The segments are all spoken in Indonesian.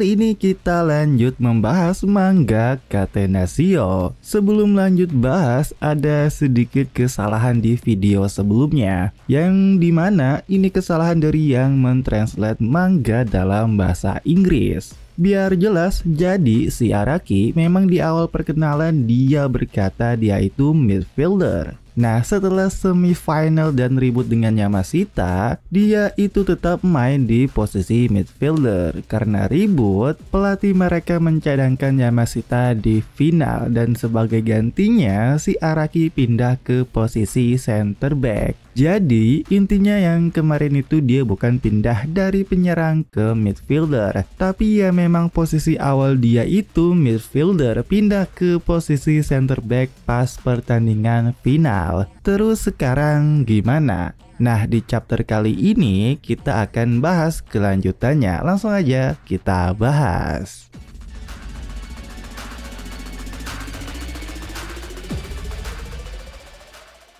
Kali ini kita lanjut membahas manga Katenasio. Sebelum lanjut bahas, ada sedikit kesalahan di video sebelumnya. Yang dimana ini kesalahan dari yang mentranslate manga dalam bahasa Inggris. Biar jelas, jadi si Araki memang di awal perkenalan dia berkata dia itu midfielder. Nah, setelah semifinal dan ribut dengan Yamashita, dia itu tetap main di posisi midfielder. Karena ribut, pelatih mereka mencadangkan Yamashita di final dan sebagai gantinya si Araki pindah ke posisi center back. Jadi, intinya yang kemarin itu dia bukan pindah dari penyerang ke midfielder, tapi ya memang posisi awal dia itu midfielder pindah ke posisi center back pas pertandingan final kenal. Terus sekarang gimana? Nah, di chapter kali ini kita akan bahas kelanjutannya. Langsung aja kita bahas.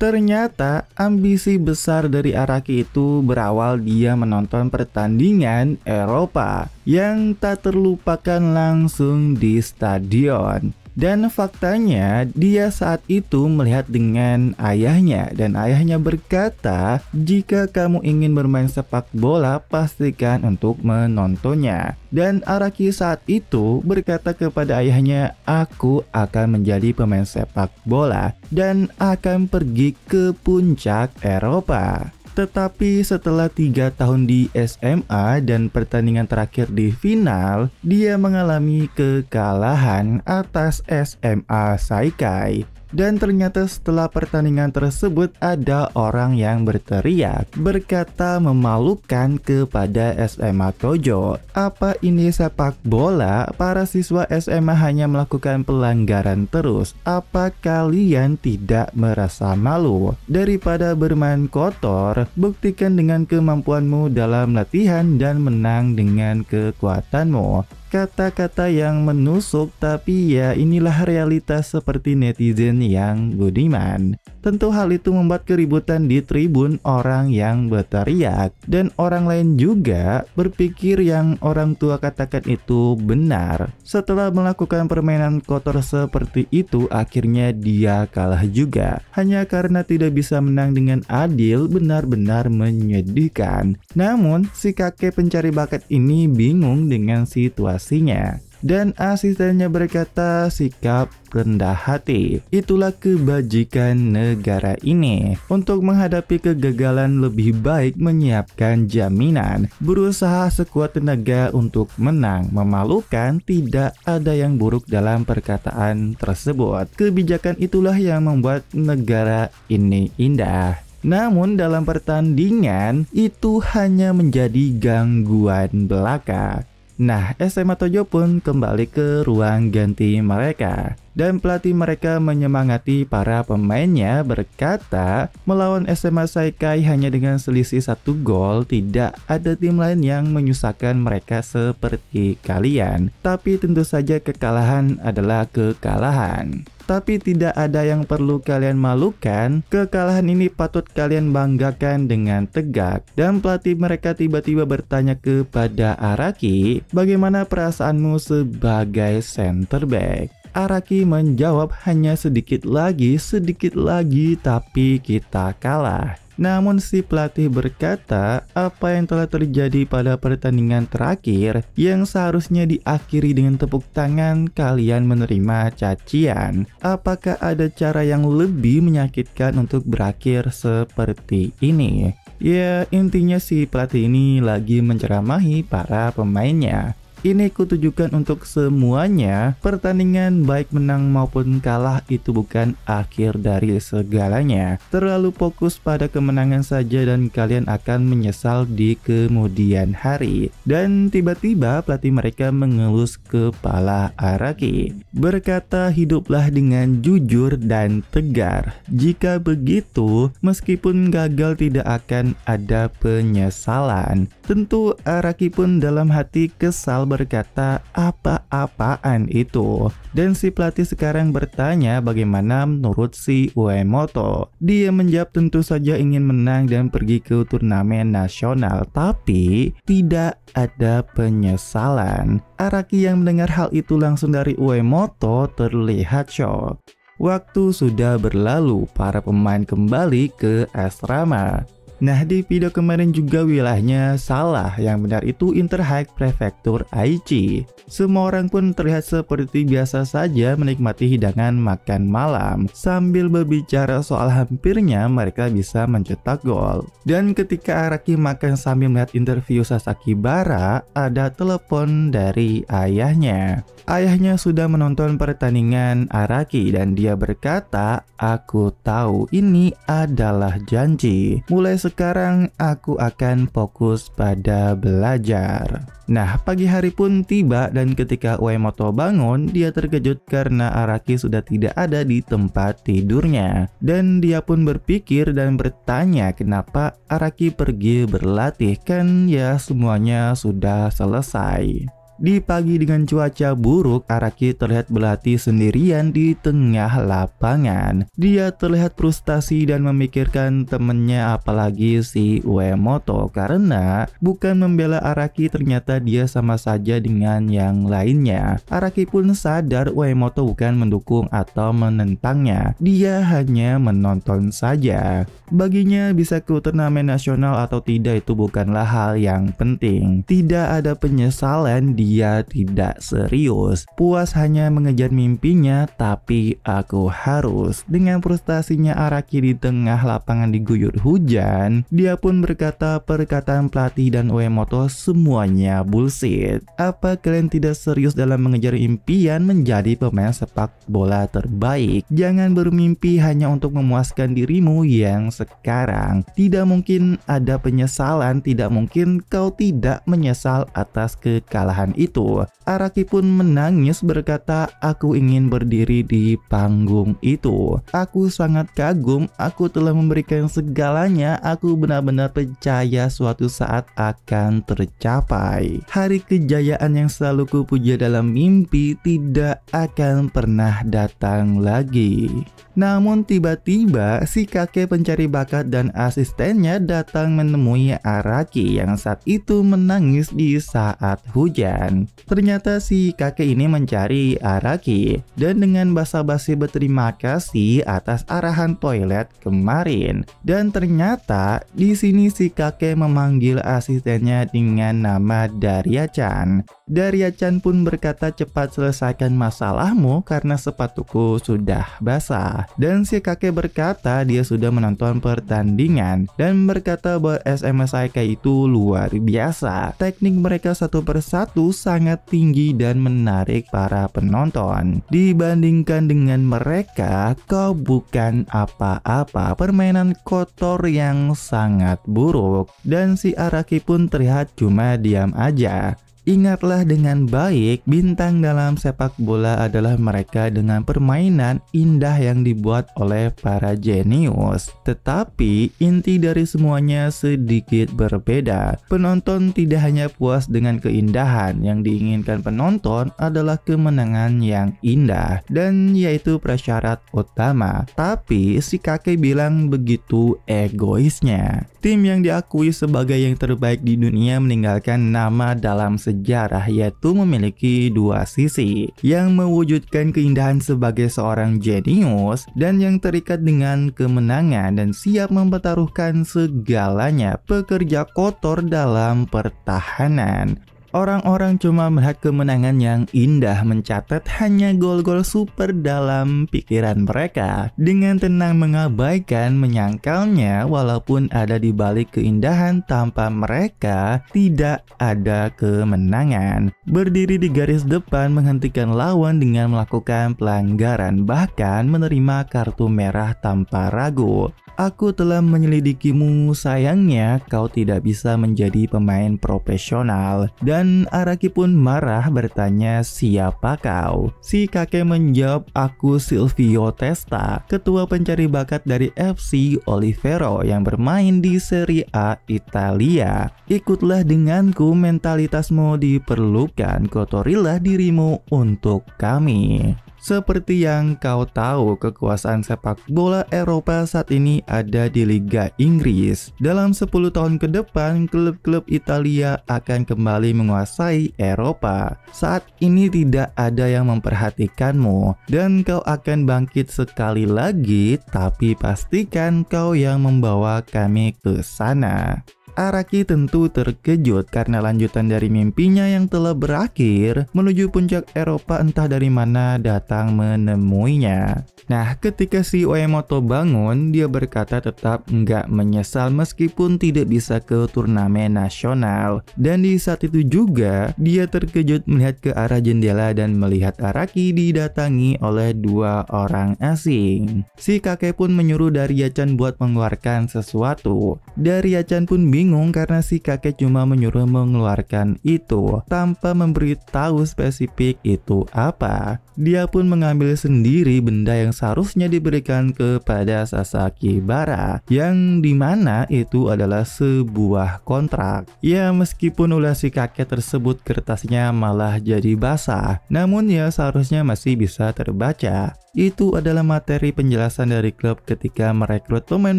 Ternyata ambisi besar dari Araki itu berawal dia menonton pertandingan Eropa yang tak terlupakan langsung di stadion. Dan faktanya, dia saat itu melihat dengan ayahnya dan ayahnya berkata, "Jika kamu ingin bermain sepak bola, pastikan untuk menontonnya." Dan Araki saat itu berkata kepada ayahnya, "Aku akan menjadi pemain sepak bola dan akan pergi ke puncak Eropa." Tetapi setelah tiga tahun di SMA dan pertandingan terakhir di final, dia mengalami kekalahan atas SMA Saikai dan ternyata setelah pertandingan tersebut ada orang yang berteriak berkata memalukan kepada SMA Tojo. Apa ini sepak bola? Para siswa SMA hanya melakukan pelanggaran terus. Apa kalian tidak merasa malu? Daripada bermain kotor, buktikan dengan kemampuanmu dalam latihan dan menang dengan kekuatanmu kata-kata yang menusuk tapi ya inilah realitas seperti netizen yang budiman Tentu hal itu membuat keributan di tribun orang yang berteriak dan orang lain juga berpikir yang orang tua katakan itu benar. Setelah melakukan permainan kotor seperti itu akhirnya dia kalah juga. Hanya karena tidak bisa menang dengan adil benar-benar menyedihkan. Namun si kakek pencari bakat ini bingung dengan situasinya dan asistennya berkata sikap rendah hati. Itulah kebajikan negara ini. Untuk menghadapi kegagalan lebih baik menyiapkan jaminan, berusaha sekuat tenaga untuk menang, memalukan tidak ada yang buruk dalam perkataan tersebut. Kebijakan itulah yang membuat negara ini indah. Namun dalam pertandingan itu hanya menjadi gangguan belaka. Nah, SMA Tojo pun kembali ke ruang ganti mereka. Dan pelatih mereka menyemangati para pemainnya berkata, melawan SMA Saikai hanya dengan selisih satu gol, tidak ada tim lain yang menyusahkan mereka seperti kalian. Tapi tentu saja kekalahan adalah kekalahan. Tapi tidak ada yang perlu kalian malukan, kekalahan ini patut kalian banggakan dengan tegak. Dan pelatih mereka tiba-tiba bertanya kepada Araki, bagaimana perasaanmu sebagai center back? Araki menjawab hanya sedikit lagi, sedikit lagi, tapi kita kalah. Namun si pelatih berkata, apa yang telah terjadi pada pertandingan terakhir yang seharusnya diakhiri dengan tepuk tangan kalian menerima cacian. Apakah ada cara yang lebih menyakitkan untuk berakhir seperti ini? Ya, intinya si pelatih ini lagi menceramahi para pemainnya. Ini kutujukan untuk semuanya, pertandingan baik menang maupun kalah itu bukan akhir dari segalanya. Terlalu fokus pada kemenangan saja dan kalian akan menyesal di kemudian hari. Dan tiba-tiba pelatih mereka mengelus kepala Araki. Berkata hiduplah dengan jujur dan tegar. Jika begitu, meskipun gagal tidak akan ada penyesalan. Tentu Araki pun dalam hati kesal berkata apa-apaan itu. Dan si pelatih sekarang bertanya bagaimana menurut si Uemoto. Dia menjawab tentu saja ingin menang dan pergi ke turnamen nasional tapi tidak ada penyesalan. Araki yang mendengar hal itu langsung dari Uemoto terlihat shock. Waktu sudah berlalu, para pemain kembali ke asrama. Nah, di video kemarin juga wilayahnya salah, yang benar itu Interhike Prefektur Aichi. Semua orang pun terlihat seperti biasa saja menikmati hidangan makan malam. Sambil berbicara soal hampirnya, mereka bisa mencetak gol. Dan ketika Araki makan sambil melihat interview Sasaki Bara, ada telepon dari ayahnya ayahnya sudah menonton pertandingan Araki dan dia berkata, aku tahu ini adalah janji. Mulai sekarang aku akan fokus pada belajar. Nah, pagi hari pun tiba dan ketika Uemoto bangun, dia terkejut karena Araki sudah tidak ada di tempat tidurnya. Dan dia pun berpikir dan bertanya kenapa Araki pergi berlatih kan ya semuanya sudah selesai. Di pagi dengan cuaca buruk, Araki terlihat berlatih sendirian di tengah lapangan. Dia terlihat frustasi dan memikirkan temennya apalagi si Uemoto karena bukan membela Araki ternyata dia sama saja dengan yang lainnya. Araki pun sadar Uemoto bukan mendukung atau menentangnya. Dia hanya menonton saja. Baginya bisa ke turnamen nasional atau tidak itu bukanlah hal yang penting. Tidak ada penyesalan di dia tidak serius. Puas hanya mengejar mimpinya, tapi aku harus. Dengan frustasinya Araki di tengah lapangan diguyur hujan, dia pun berkata perkataan pelatih dan Uemoto semuanya bullshit. Apa kalian tidak serius dalam mengejar impian menjadi pemain sepak bola terbaik? Jangan bermimpi hanya untuk memuaskan dirimu yang sekarang. Tidak mungkin ada penyesalan, tidak mungkin kau tidak menyesal atas kekalahan itu. Araki pun menangis berkata, aku ingin berdiri di panggung itu. Aku sangat kagum, aku telah memberikan segalanya, aku benar-benar percaya suatu saat akan tercapai. Hari kejayaan yang selalu kupuja dalam mimpi tidak akan pernah datang lagi. Namun tiba-tiba si kakek pencari bakat dan asistennya datang menemui Araki yang saat itu menangis di saat hujan. Ternyata si kakek ini mencari Araki dan dengan basa-basi berterima kasih atas arahan toilet kemarin. Dan ternyata di sini si kakek memanggil asistennya dengan nama Darya-chan. Darya-chan pun berkata cepat selesaikan masalahmu karena sepatuku sudah basah. Dan si kakek berkata dia sudah menonton pertandingan dan berkata bahwa SMS Aikai itu luar biasa. Teknik mereka satu persatu sangat tinggi dan menarik para penonton. Dibandingkan dengan mereka, kau bukan apa-apa permainan kotor yang sangat buruk. Dan si Araki pun terlihat cuma diam aja. Ingatlah dengan baik, bintang dalam sepak bola adalah mereka dengan permainan indah yang dibuat oleh para jenius. Tetapi inti dari semuanya sedikit berbeda. Penonton tidak hanya puas dengan keindahan, yang diinginkan penonton adalah kemenangan yang indah dan yaitu prasyarat utama. Tapi si kakek bilang begitu egoisnya. Tim yang diakui sebagai yang terbaik di dunia meninggalkan nama dalam sejarah sejarah yaitu memiliki dua sisi, yang mewujudkan keindahan sebagai seorang jenius dan yang terikat dengan kemenangan dan siap mempertaruhkan segalanya pekerja kotor dalam pertahanan. Orang-orang cuma melihat kemenangan yang indah mencatat hanya gol-gol super dalam pikiran mereka. Dengan tenang mengabaikan menyangkalnya walaupun ada di balik keindahan tanpa mereka tidak ada kemenangan. Berdiri di garis depan menghentikan lawan dengan melakukan pelanggaran bahkan menerima kartu merah tanpa ragu. Aku telah menyelidikimu, sayangnya kau tidak bisa menjadi pemain profesional. Dan Araki pun marah bertanya siapa kau? Si kakek menjawab aku Silvio Testa, ketua pencari bakat dari FC Olivero yang bermain di Serie A Italia. Ikutlah denganku mentalitasmu diperlukan, kotorilah dirimu untuk kami. Seperti yang kau tahu, kekuasaan sepak bola Eropa saat ini ada di Liga Inggris. Dalam 10 tahun ke depan, klub-klub Italia akan kembali menguasai Eropa. Saat ini tidak ada yang memperhatikanmu dan kau akan bangkit sekali lagi, tapi pastikan kau yang membawa kami ke sana. Araki tentu terkejut karena lanjutan dari mimpinya yang telah berakhir menuju puncak Eropa entah dari mana datang menemuinya. Nah, ketika si Oemoto bangun, dia berkata tetap nggak menyesal meskipun tidak bisa ke turnamen nasional. Dan di saat itu juga, dia terkejut melihat ke arah jendela dan melihat Araki didatangi oleh dua orang asing. Si kakek pun menyuruh Dariachan buat mengeluarkan sesuatu. Dariachan pun bingung karena si kakek cuma menyuruh mengeluarkan itu tanpa memberitahu spesifik itu apa. Dia pun mengambil sendiri benda yang seharusnya diberikan kepada Sasaki Bara, yang dimana itu adalah sebuah kontrak. Ya, meskipun ulah si kakek tersebut kertasnya malah jadi basah, namun ya seharusnya masih bisa terbaca. Itu adalah materi penjelasan dari klub ketika merekrut pemain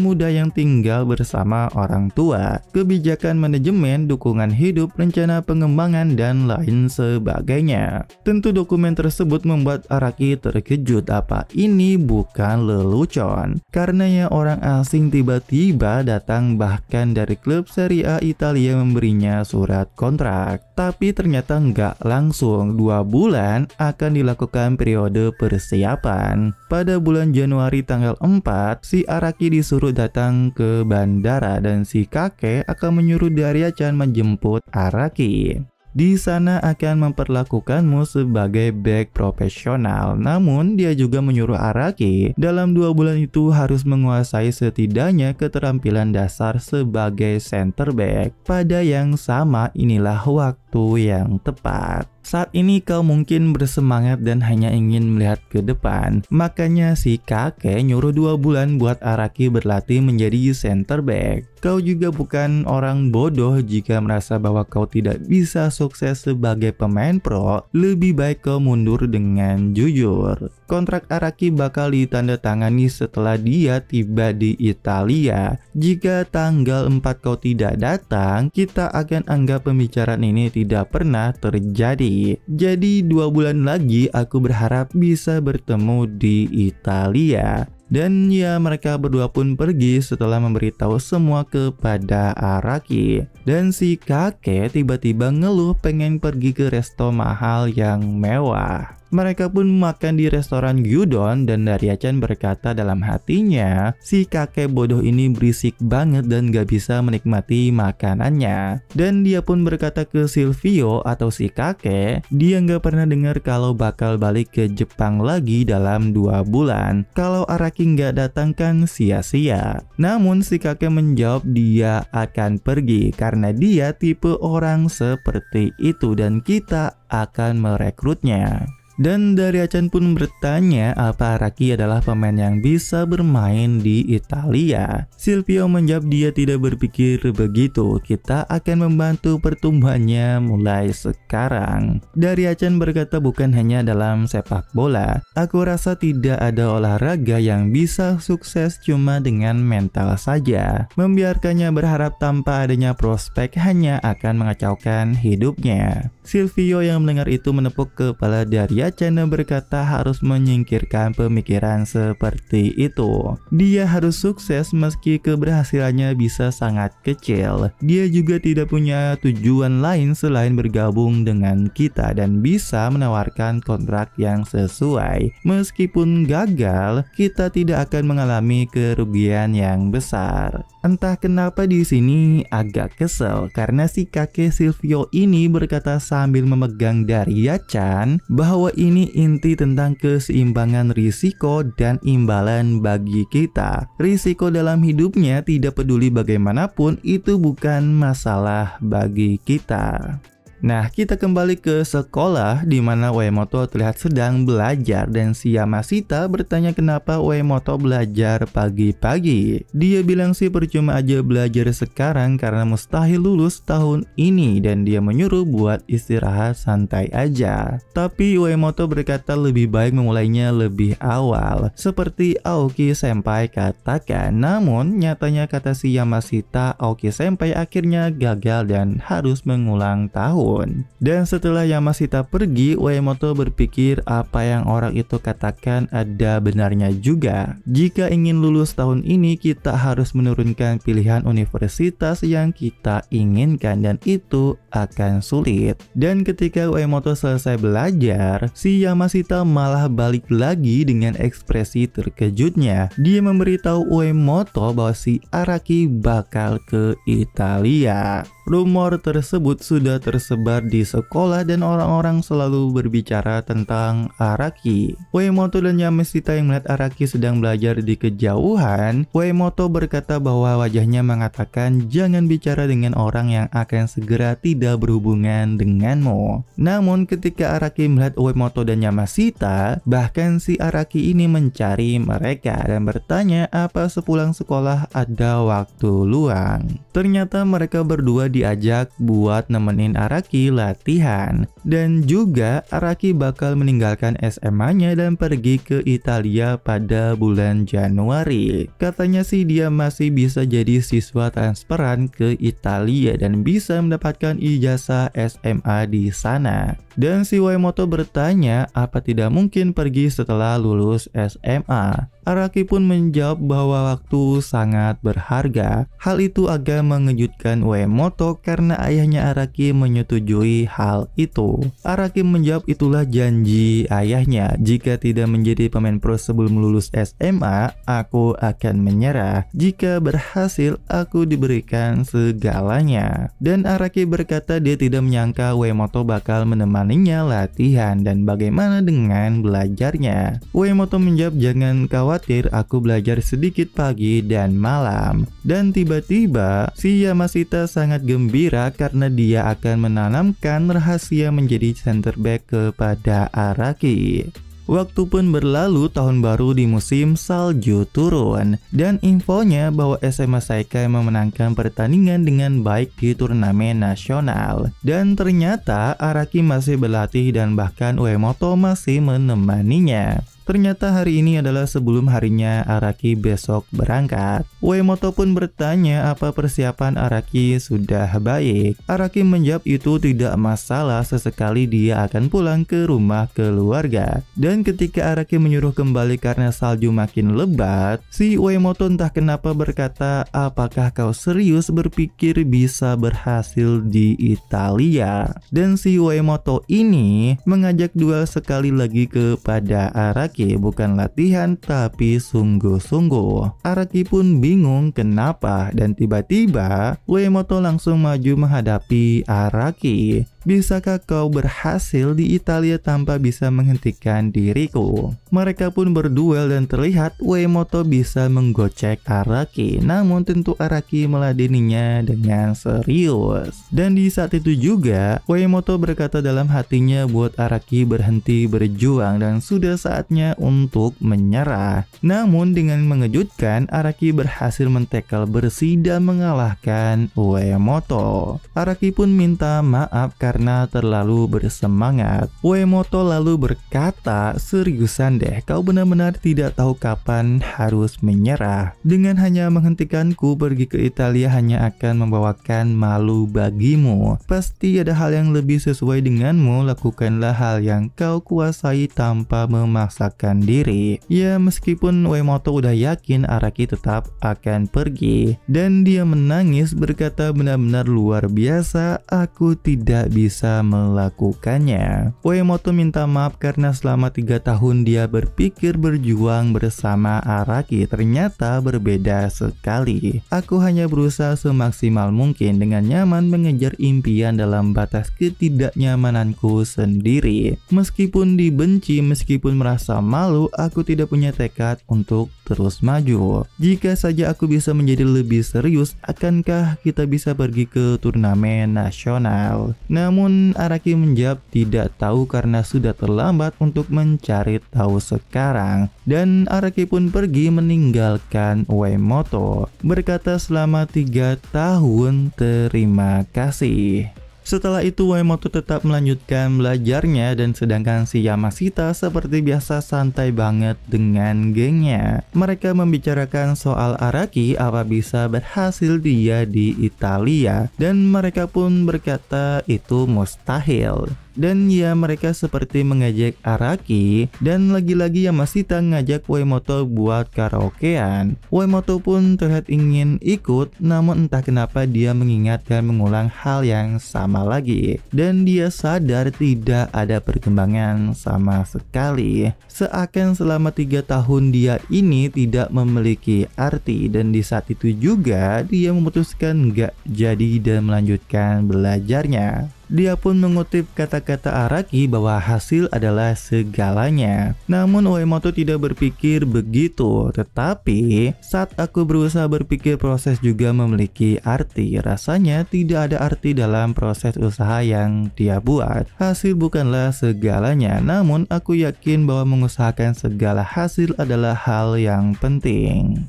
muda yang tinggal bersama orang tua, kebijakan manajemen, dukungan hidup, rencana pengembangan, dan lain sebagainya. Tentu dokumen tersebut mem membuat Araki terkejut apa ini bukan lelucon. Karenanya orang asing tiba-tiba datang bahkan dari klub Serie A Italia memberinya surat kontrak. Tapi ternyata nggak langsung, dua bulan akan dilakukan periode persiapan. Pada bulan Januari tanggal 4, si Araki disuruh datang ke bandara dan si kakek akan menyuruh Daria Chan menjemput Araki di sana akan memperlakukanmu sebagai back profesional. Namun, dia juga menyuruh Araki dalam dua bulan itu harus menguasai setidaknya keterampilan dasar sebagai center back. Pada yang sama, inilah waktu yang tepat. Saat ini kau mungkin bersemangat dan hanya ingin melihat ke depan. Makanya si kakek nyuruh dua bulan buat Araki berlatih menjadi center back. Kau juga bukan orang bodoh jika merasa bahwa kau tidak bisa sukses sebagai pemain pro. Lebih baik kau mundur dengan jujur. Kontrak Araki bakal ditandatangani setelah dia tiba di Italia. Jika tanggal 4 kau tidak datang, kita akan anggap pembicaraan ini tidak pernah terjadi. Jadi dua bulan lagi aku berharap bisa bertemu di Italia. Dan ya mereka berdua pun pergi setelah memberitahu semua kepada Araki. Dan si kakek tiba-tiba ngeluh pengen pergi ke resto mahal yang mewah. Mereka pun makan di restoran Gyudon dan Darya-chan berkata dalam hatinya, si kakek bodoh ini berisik banget dan gak bisa menikmati makanannya. Dan dia pun berkata ke Silvio atau si kakek, dia gak pernah dengar kalau bakal balik ke Jepang lagi dalam dua bulan. Kalau Araki nggak datang kan sia-sia. Namun si kakek menjawab dia akan pergi karena dia tipe orang seperti itu dan kita akan merekrutnya. Dan dari Achan pun bertanya apa Araki adalah pemain yang bisa bermain di Italia. Silvio menjawab dia tidak berpikir begitu, kita akan membantu pertumbuhannya mulai sekarang. Dari Achan berkata bukan hanya dalam sepak bola, aku rasa tidak ada olahraga yang bisa sukses cuma dengan mental saja. Membiarkannya berharap tanpa adanya prospek hanya akan mengacaukan hidupnya. Silvio yang mendengar itu menepuk kepala dari Wacana berkata harus menyingkirkan pemikiran seperti itu. Dia harus sukses meski keberhasilannya bisa sangat kecil. Dia juga tidak punya tujuan lain selain bergabung dengan kita dan bisa menawarkan kontrak yang sesuai. Meskipun gagal, kita tidak akan mengalami kerugian yang besar. Entah kenapa di sini agak kesel karena si kakek Silvio ini berkata sambil memegang dari Chan bahwa ini inti tentang keseimbangan risiko dan imbalan bagi kita. Risiko dalam hidupnya tidak peduli bagaimanapun itu bukan masalah bagi kita. Nah, kita kembali ke sekolah di mana Uemoto terlihat sedang belajar dan si Yamashita bertanya kenapa Uemoto belajar pagi-pagi. Dia bilang sih percuma aja belajar sekarang karena mustahil lulus tahun ini dan dia menyuruh buat istirahat santai aja. Tapi Uemoto berkata lebih baik memulainya lebih awal seperti Aoki Senpai katakan. Namun, nyatanya kata si Yamashita, Aoki Senpai akhirnya gagal dan harus mengulang tahun tahun. Dan setelah Yamashita pergi, Uemoto berpikir apa yang orang itu katakan ada benarnya juga. Jika ingin lulus tahun ini, kita harus menurunkan pilihan universitas yang kita inginkan dan itu akan sulit. Dan ketika Uemoto selesai belajar, si Yamashita malah balik lagi dengan ekspresi terkejutnya. Dia memberitahu Uemoto bahwa si Araki bakal ke Italia. Rumor tersebut sudah tersebar di sekolah dan orang-orang selalu berbicara tentang Araki. Uemoto dan Yamashita yang melihat Araki sedang belajar di kejauhan, Uemoto berkata bahwa wajahnya mengatakan jangan bicara dengan orang yang akan segera tidak berhubungan denganmu. Namun ketika Araki melihat Uemoto dan Yamashita, bahkan si Araki ini mencari mereka dan bertanya apa sepulang sekolah ada waktu luang. Ternyata mereka berdua diajak buat nemenin Araki latihan. Dan juga Araki bakal meninggalkan SMA-nya dan pergi ke Italia pada bulan Januari. Katanya sih dia masih bisa jadi siswa transferan ke Italia dan bisa mendapatkan ijazah SMA di sana. Dan si Waimoto bertanya apa tidak mungkin pergi setelah lulus SMA. Araki pun menjawab bahwa waktu sangat berharga. Hal itu agak mengejutkan Uemoto karena ayahnya Araki menyetujui hal itu. Araki menjawab itulah janji ayahnya. Jika tidak menjadi pemain pro sebelum lulus SMA, aku akan menyerah. Jika berhasil, aku diberikan segalanya. Dan Araki berkata dia tidak menyangka Uemoto bakal menemaninya latihan dan bagaimana dengan belajarnya. Uemoto menjawab jangan khawatir khawatir aku belajar sedikit pagi dan malam. Dan tiba-tiba, si Yamashita sangat gembira karena dia akan menanamkan rahasia menjadi center back kepada Araki. Waktu pun berlalu tahun baru di musim salju turun dan infonya bahwa SMA Saika memenangkan pertandingan dengan baik di turnamen nasional dan ternyata Araki masih berlatih dan bahkan Uemoto masih menemaninya. Ternyata hari ini adalah sebelum harinya Araki besok berangkat. Uemoto pun bertanya apa persiapan Araki sudah baik. Araki menjawab itu tidak masalah sesekali dia akan pulang ke rumah keluarga. Dan ketika Araki menyuruh kembali karena salju makin lebat, si Uemoto entah kenapa berkata, apakah kau serius berpikir bisa berhasil di Italia? Dan si Uemoto ini mengajak duel sekali lagi kepada Araki Araki bukan latihan tapi sungguh-sungguh. Araki pun bingung kenapa dan tiba-tiba Uemoto langsung maju menghadapi Araki. Bisakah kau berhasil di Italia tanpa bisa menghentikan diriku? Mereka pun berduel dan terlihat Uemoto bisa menggocek Araki, namun tentu Araki meladeninya dengan serius. Dan di saat itu juga, Uemoto berkata dalam hatinya buat Araki berhenti berjuang dan sudah saatnya untuk menyerah. Namun dengan mengejutkan, Araki berhasil mentekel bersih dan mengalahkan Uemoto. Araki pun minta maaf karena karena terlalu bersemangat. Uemoto lalu berkata, seriusan deh, kau benar-benar tidak tahu kapan harus menyerah. Dengan hanya menghentikanku pergi ke Italia hanya akan membawakan malu bagimu. Pasti ada hal yang lebih sesuai denganmu, lakukanlah hal yang kau kuasai tanpa memaksakan diri. Ya, meskipun Uemoto udah yakin Araki tetap akan pergi. Dan dia menangis berkata benar-benar luar biasa, aku tidak bisa bisa melakukannya. Poemoto minta maaf karena selama tiga tahun dia berpikir berjuang bersama Araki ternyata berbeda sekali. Aku hanya berusaha semaksimal mungkin dengan nyaman mengejar impian dalam batas ketidaknyamananku sendiri. Meskipun dibenci, meskipun merasa malu, aku tidak punya tekad untuk terus maju. Jika saja aku bisa menjadi lebih serius, akankah kita bisa pergi ke turnamen nasional? Namun namun Araki menjawab tidak tahu karena sudah terlambat untuk mencari tahu sekarang. Dan Araki pun pergi meninggalkan Uemoto berkata selama tiga tahun terima kasih. Setelah itu, Waimoto tetap melanjutkan belajarnya dan sedangkan si Yamashita seperti biasa santai banget dengan gengnya. Mereka membicarakan soal Araki apa bisa berhasil dia di Italia dan mereka pun berkata itu mustahil dan ya mereka seperti mengajak Araki dan lagi-lagi Yamashita ngajak Waimoto buat karaokean. Waimoto pun terlihat ingin ikut namun entah kenapa dia mengingat dan mengulang hal yang sama lagi dan dia sadar tidak ada perkembangan sama sekali. Seakan selama tiga tahun dia ini tidak memiliki arti dan di saat itu juga dia memutuskan nggak jadi dan melanjutkan belajarnya. Dia pun mengutip kata-kata Araki bahwa hasil adalah segalanya. Namun Uemoto tidak berpikir begitu, tetapi saat aku berusaha berpikir proses juga memiliki arti. Rasanya tidak ada arti dalam proses usaha yang dia buat. Hasil bukanlah segalanya, namun aku yakin bahwa mengusahakan segala hasil adalah hal yang penting.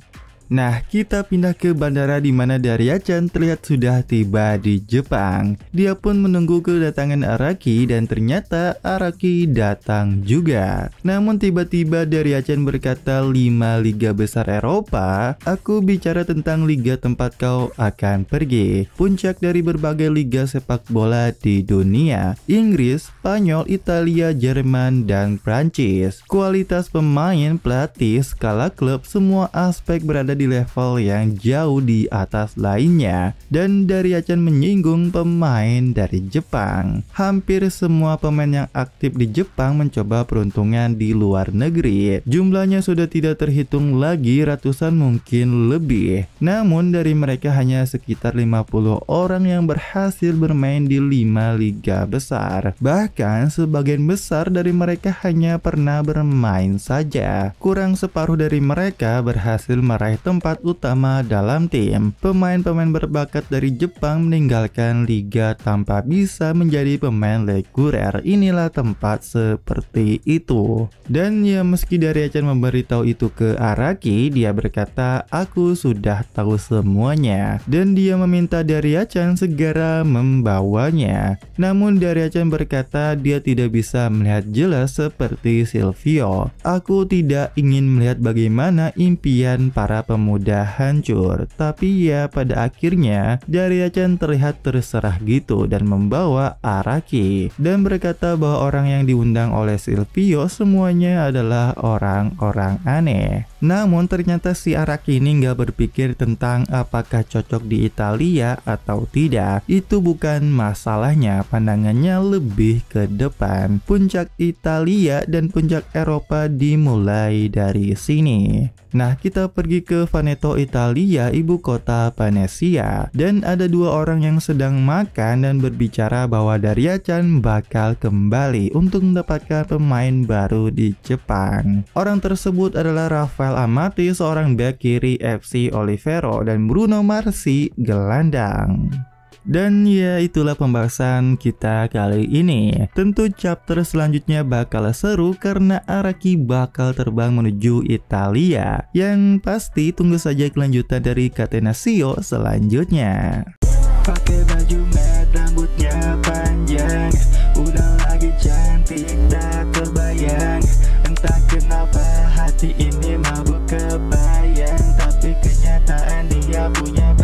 Nah, kita pindah ke bandara di mana Chan terlihat sudah tiba di Jepang. Dia pun menunggu kedatangan Araki dan ternyata Araki datang juga. Namun tiba-tiba Chan berkata lima liga besar Eropa, aku bicara tentang liga tempat kau akan pergi. Puncak dari berbagai liga sepak bola di dunia, Inggris, Spanyol, Italia, Jerman, dan Prancis. Kualitas pemain, pelatih, skala klub, semua aspek berada berada di level yang jauh di atas lainnya. Dan dari Achan menyinggung pemain dari Jepang. Hampir semua pemain yang aktif di Jepang mencoba peruntungan di luar negeri. Jumlahnya sudah tidak terhitung lagi ratusan mungkin lebih. Namun dari mereka hanya sekitar 50 orang yang berhasil bermain di 5 liga besar. Bahkan sebagian besar dari mereka hanya pernah bermain saja. Kurang separuh dari mereka berhasil meraih tempat utama dalam tim. Pemain-pemain berbakat dari Jepang meninggalkan liga tanpa bisa menjadi pemain reguler. Inilah tempat seperti itu. Dan ya meski dari Achan memberitahu itu ke Araki, dia berkata, aku sudah tahu semuanya. Dan dia meminta dari Achan segera membawanya. Namun dari Achan berkata, dia tidak bisa melihat jelas seperti Silvio. Aku tidak ingin melihat bagaimana impian para pemuda hancur. Tapi ya pada akhirnya Darya-chan terlihat terserah gitu dan membawa Araki dan berkata bahwa orang yang diundang oleh Silvio semuanya adalah orang-orang aneh. Namun ternyata si Araki ini nggak berpikir tentang apakah cocok di Italia atau tidak. Itu bukan masalahnya, pandangannya lebih ke depan. Puncak Italia dan puncak Eropa dimulai dari sini. Nah, kita pergi ke Veneto, Italia, ibu kota Venesia. Dan ada dua orang yang sedang makan dan berbicara bahwa Dariacan bakal kembali untuk mendapatkan pemain baru di Jepang. Orang tersebut adalah Rafael Amati seorang bek kiri FC Olivero dan Bruno Marsi gelandang. Dan ya itulah pembahasan kita kali ini Tentu chapter selanjutnya bakal seru karena Araki bakal terbang menuju Italia Yang pasti tunggu saja kelanjutan dari Catenaccio selanjutnya Pakai baju merah rambutnya panjang Udah lagi cantik tak terbayang Entah kenapa si ini mabuk kebayang tapi kenyataan dia punya